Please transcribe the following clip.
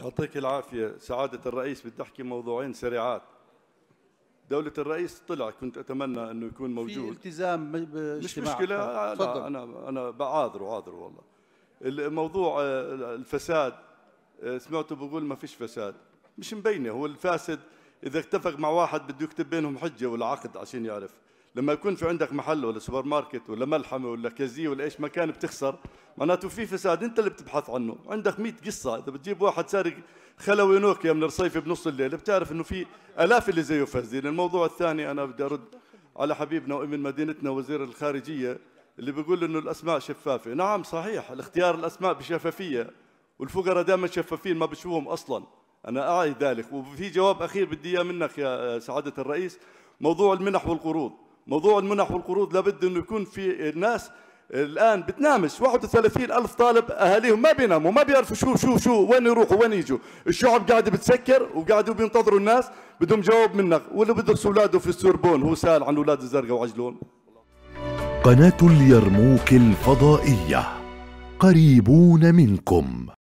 يعطيك العافية سعادة الرئيس بدي أحكي موضوعين سريعات دولة الرئيس طلع كنت أتمنى أنه يكون موجود في التزام مش مشكلة لا أنا أنا بعاذره عاذره والله الموضوع آه، الفساد آه، سمعته بقول ما فيش فساد مش مبينة هو الفاسد إذا اتفق مع واحد بده يكتب بينهم حجة ولا عقد عشان يعرف لما يكون في عندك محل ولا سوبر ماركت ولا ملحمه ولا كازيه ولا ايش مكان بتخسر معناته في فساد انت اللي بتبحث عنه عندك 100 قصه اذا بتجيب واحد سارق خلوي نوكيا من الصيف بنص الليل بتعرف انه في الاف اللي زيه فاسدين الموضوع الثاني انا بدي ارد على حبيبنا وابن مدينتنا وزير الخارجيه اللي بيقول انه الاسماء شفافه نعم صحيح الاختيار الاسماء بشفافيه والفقراء دائما شفافين ما بشوفهم اصلا انا اعي ذلك وفي جواب اخير بدي اياه منك يا سعاده الرئيس موضوع المنح والقروض موضوع المنح والقروض لابد انه يكون في الناس الان بتنامش 31 الف طالب اهاليهم ما بيناموا ما بيعرفوا شو شو شو وين يروحوا وين يجوا الشعب قاعد بتسكر وقاعدوا بينتظروا الناس بدهم جواب منك ولا بدرس اولاده في السوربون هو سال عن اولاد الزرقاء وعجلون قناه اليرموك الفضائيه قريبون منكم